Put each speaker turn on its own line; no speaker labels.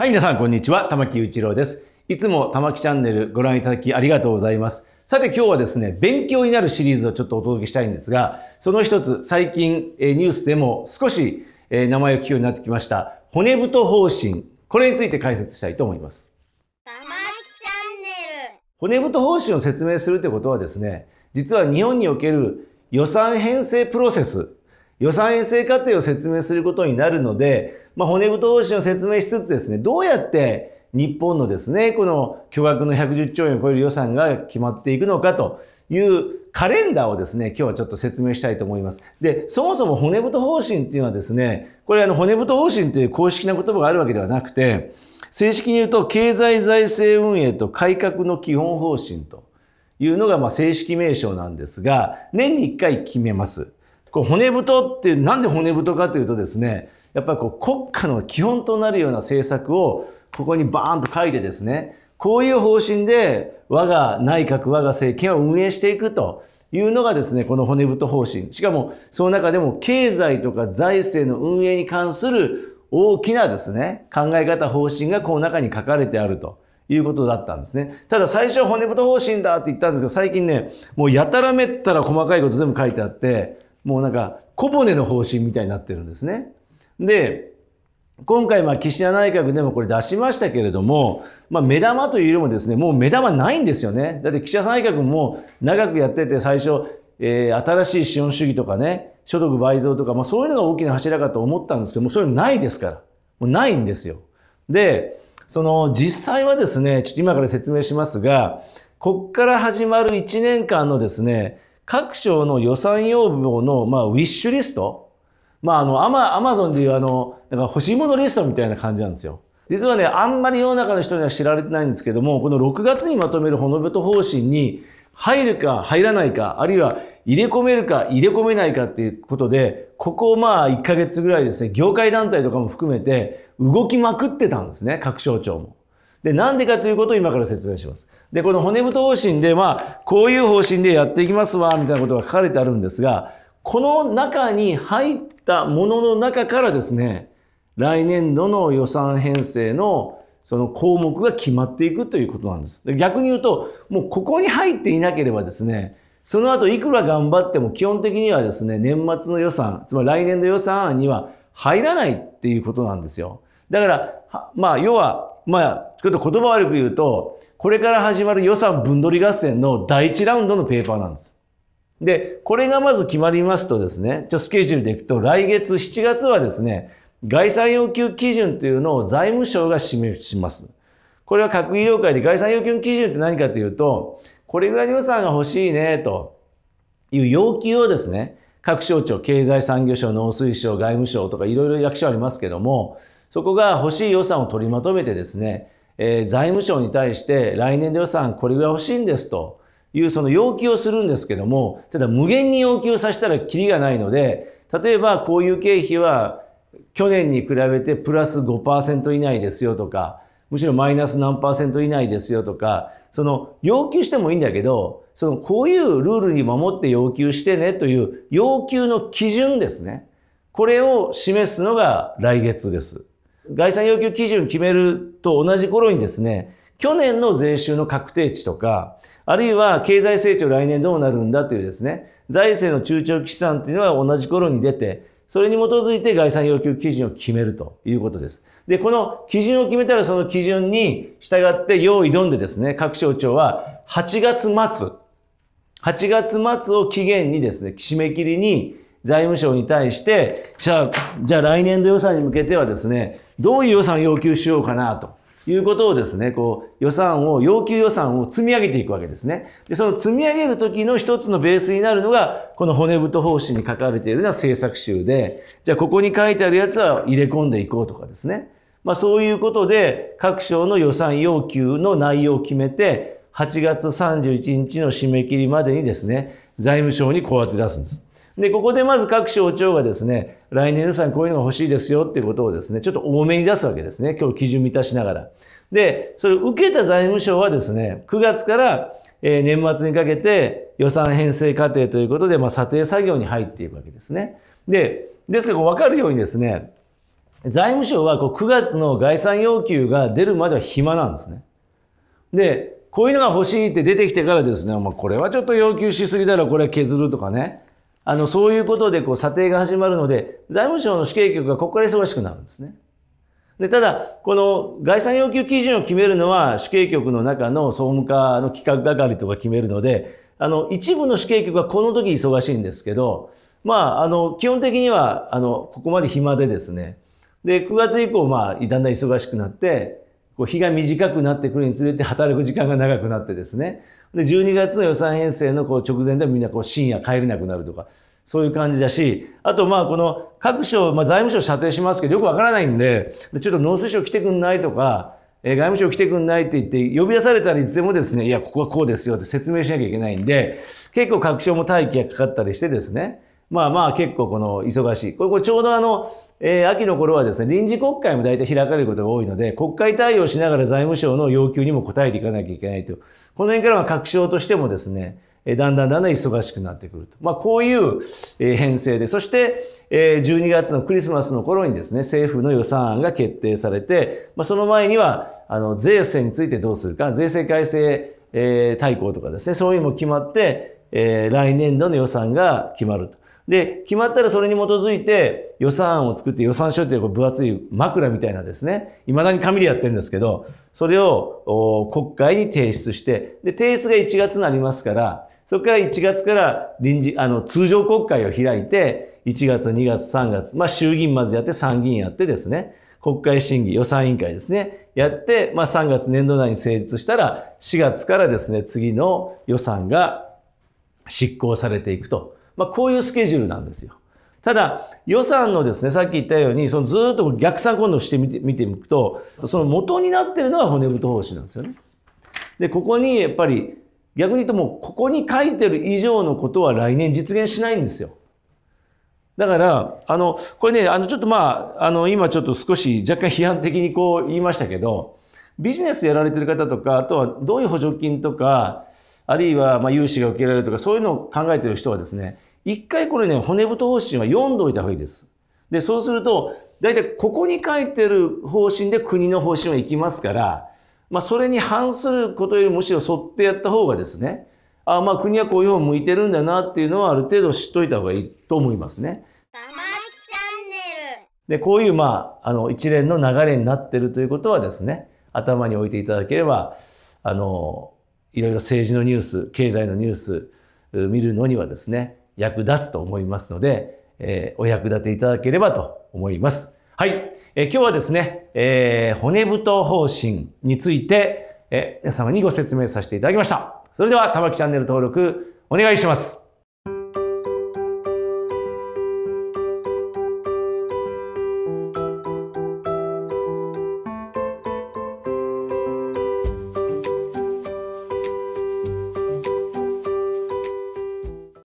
はい、皆さん、こんにちは。玉木雄一郎です。いつも玉木チャンネルご覧いただきありがとうございます。さて今日はですね、勉強になるシリーズをちょっとお届けしたいんですが、その一つ、最近ニュースでも少し名前を聞くようになってきました、骨太方針。これについて解説したいと思います。玉木チャンネル。骨太方針を説明するということはですね、実は日本における予算編成プロセス予算編成過程を説明することになるので、まあ、骨太方針を説明しつつですね、どうやって日本のですね、この巨額の110兆円を超える予算が決まっていくのかというカレンダーをですね、今日はちょっと説明したいと思います。で、そもそも骨太方針っていうのはですね、これあの骨太方針という公式な言葉があるわけではなくて、正式に言うと経済財政運営と改革の基本方針というのがま正式名称なんですが、年に1回決めます。こう骨太ってなんで骨太かというとですねやっぱりこう国家の基本となるような政策をここにバーンと書いてですねこういう方針で我が内閣我が政権を運営していくというのがですねこの骨太方針しかもその中でも経済とか財政の運営に関する大きなですね考え方方針がこの中に書かれてあると。いうことだったんですね。ただ最初骨太方針だって言ったんですけど、最近ね、もうやたらめったら細かいこと全部書いてあって、もうなんか小骨の方針みたいになってるんですね。で、今回、まあ、岸田内閣でもこれ出しましたけれども、まあ、目玉というよりもですね、もう目玉ないんですよね。だって岸田内閣も長くやってて、最初、えー、新しい資本主義とかね、所得倍増とか、まあ、そういうのが大きな柱かと思ったんですけども、そうないですから。もうないんですよ。で、その実際はですね、ちょっと今から説明しますが、こっから始まる1年間のですね、各省の予算要望の、まあ、ウィッシュリスト、まあ、あのアマ、アマゾンでいうあの、なんか欲しいものリストみたいな感じなんですよ。実はね、あんまり世の中の人には知られてないんですけども、この6月にまとめるほのべと方針に入るか入らないか、あるいは入れ込めるか入れ込めないかっていうことで、ここまあ1ヶ月ぐらいですね、業界団体とかも含めて動きまくってたんですね、各省庁も。で、なんでかということを今から説明します。で、この骨太方針で、まあ、こういう方針でやっていきますわ、みたいなことが書かれてあるんですが、この中に入ったものの中からですね、来年度の予算編成のその項目が決まっていくということなんです。逆に言うと、もうここに入っていなければですね、その後いくら頑張っても基本的にはですね、年末の予算、つまり来年度予算案には入らないっていうことなんですよ。だから、まあ、要はまあ、ちょっと言葉悪く言うと、これから始まる予算分取り合戦の第1ラウンドのペーパーなんです。で、これがまず決まりますとですね、ちょスケジュールでいくと、来月7月はですね、概算要求基準というのを財務省が示します。これは閣議了解で概算要求基準って何かというと、これぐらいの予算が欲しいね、という要求をですね、各省庁、経済産業省、農水省、外務省とかいろいろ役所ありますけども、そこが欲しい予算を取りまとめてですね、えー、財務省に対して来年度予算これぐらい欲しいんですというその要求をするんですけども、ただ無限に要求させたらキリがないので、例えばこういう経費は去年に比べてプラス5%以内ですよとか、むしろマイナス何パーセント以内ですよとか、その要求してもいいんだけど、そのこういうルールに守って要求してねという要求の基準ですね。これを示すのが来月です。概算要求基準を決めると同じ頃にですね、去年の税収の確定値とか、あるいは経済成長来年どうなるんだというですね、財政の中長期資産というのは同じ頃に出て、それに基づいて概算要求基準を決めるということです。で、この基準を決めたらその基準に従って用意どんでですね、各省庁は8月末、8月末を期限にですね、締め切りに財務省に対して、じゃあ、じゃあ来年度予算に向けてはですね、どういう予算を要求しようかなということをですね、こう予算を、要求予算を積み上げていくわけですね。で、その積み上げる時の一つのベースになるのが、この骨太方針に書かれているような政策集で、じゃあここに書いてあるやつは入れ込んでいこうとかですね。まあそういうことで、各省の予算要求の内容を決めて、8月31日の締め切りまでにですね、財務省にこうやって出すんです。で、ここでまず各省庁がですね、来年予算こういうのが欲しいですよっていうことをですね、ちょっと多めに出すわけですね。今日基準満たしながら。で、それを受けた財務省はですね、9月から、え年末にかけて予算編成過程ということで、まあ、査定作業に入っていくわけですね。で、ですから分かるようにですね、財務省はこう9月の概算要求が出るまでは暇なんですね。で、こういうのが欲しいって出てきてからですね、まあ、これはちょっと要求しすぎだろ、これ削るとかね。あの、そういうことでこう査定が始まるので、財務省の主計局がここから忙しくなるんですね。で、ただ、この概算要求基準を決めるのは主計局の中の総務課の企画係とか決めるので、あの、一部の主計局はこの時忙しいんですけど、まあ、あの、基本的には、あの、ここまで暇でですね、で、9月以降、まあ、だんだん忙しくなって、こう日が短くなってくるにつれて働く時間が長くなってですね、で12月の予算編成のこう直前でもみんなこう深夜帰れなくなるとかそういう感じだしあとまあこの各省、まあ、財務省射程しますけどよくわからないんでちょっと農水省来てくんないとか、えー、外務省来てくんないって言って呼び出されたらいつでもですねいやここはこうですよって説明しなきゃいけないんで結構各省も待機がかかったりしてですねまあまあ結構この忙しい。これこれちょうどあの、えー、秋の頃はですね、臨時国会も大体開かれることが多いので、国会対応しながら財務省の要求にも応えていかなきゃいけないと。この辺からは確証としてもですね、えー、だんだんだんだん忙しくなってくると。まあこういう、えー、編成で、そして、えー、12月のクリスマスの頃にですね、政府の予算案が決定されて、まあその前には、あの、税制についてどうするか、税制改正、えー、大綱とかですね、そういうのも決まって、えー、来年度の予算が決まると。で、決まったらそれに基づいて予算案を作って予算書っていう分厚い枕みたいなですね、未だに紙でやってるんですけど、それを国会に提出して、で、提出が1月になりますから、そこから1月から臨時、あの、通常国会を開いて、1月、2月、3月、まあ衆議院まずやって参議院やってですね、国会審議、予算委員会ですね、やって、まあ3月年度内に成立したら、4月からですね、次の予算が執行されていくと。まあ、こういうスケジュールなんですよ。ただ、予算のですね、さっき言ったように、そのずっと逆算今度してみて見てみくと、その元になってるのは骨太方針なんですよね。で、ここにやっぱり、逆に言うともう、ここに書いてる以上のことは来年実現しないんですよ。だから、あの、これね、あの、ちょっとまあ、あの、今ちょっと少し若干批判的にこう言いましたけど、ビジネスやられてる方とか、あとはどういう補助金とか、あるいはま融資が受けられるとか、そういうのを考えてる人はですね、一回これね、骨太方針は読んでおいた方がいいです。で、そうすると、大体ここに書いてる方針で国の方針は行きますから、まあ、それに反することよりむしろ沿ってやった方がですね、あまあ国はこういう方向いてるんだなっていうのはある程度知っといた方がいいと思いますね。で、こういう、まあ、あの、一連の流れになってるということはですね、頭に置いていただければ、あの、いろいろ政治のニュース、経済のニュース見るのにはですね、役立つと思いますので、えー、お役立ていただければと思います。はい。えー、今日はですね、えー、骨太方針について、え皆様にご説明させていただきました。それでは、玉木チャンネル登録お願いします。